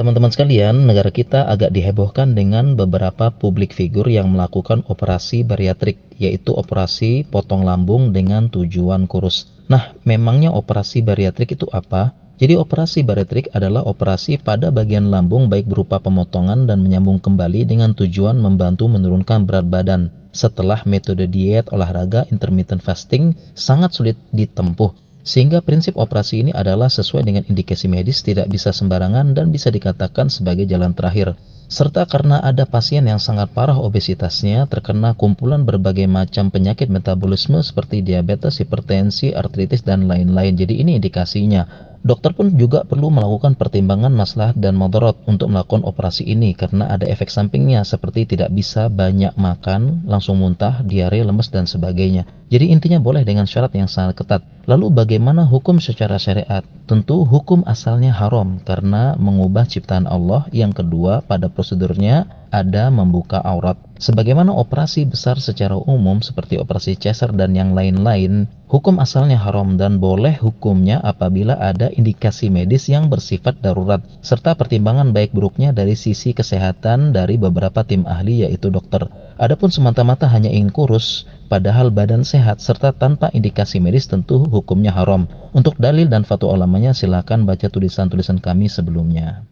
Teman-teman sekalian, negara kita agak dihebohkan dengan beberapa publik figur yang melakukan operasi bariatrik, yaitu operasi potong lambung dengan tujuan kurus. Nah, memangnya operasi bariatrik itu apa? Jadi operasi bariatrik adalah operasi pada bagian lambung baik berupa pemotongan dan menyambung kembali dengan tujuan membantu menurunkan berat badan. Setelah metode diet, olahraga, intermittent fasting sangat sulit ditempuh sehingga prinsip operasi ini adalah sesuai dengan indikasi medis tidak bisa sembarangan dan bisa dikatakan sebagai jalan terakhir. Serta karena ada pasien yang sangat parah obesitasnya terkena kumpulan berbagai macam penyakit metabolisme seperti diabetes, hipertensi, artritis, dan lain-lain. Jadi ini indikasinya Dokter pun juga perlu melakukan pertimbangan maslah dan madarat untuk melakukan operasi ini karena ada efek sampingnya seperti tidak bisa banyak makan, langsung muntah, diare, lemes, dan sebagainya. Jadi intinya boleh dengan syarat yang sangat ketat. Lalu bagaimana hukum secara syariat? Tentu hukum asalnya haram karena mengubah ciptaan Allah. Yang kedua pada prosedurnya ada membuka aurat. Sebagaimana operasi besar secara umum seperti operasi Caesar dan yang lain-lain, hukum asalnya haram dan boleh hukumnya apabila ada indikasi medis yang bersifat darurat, serta pertimbangan baik buruknya dari sisi kesehatan dari beberapa tim ahli yaitu dokter. Adapun semata-mata hanya ingin kurus, padahal badan sehat serta tanpa indikasi medis tentu hukumnya haram. Untuk dalil dan fatwa ulamanya silakan baca tulisan-tulisan kami sebelumnya.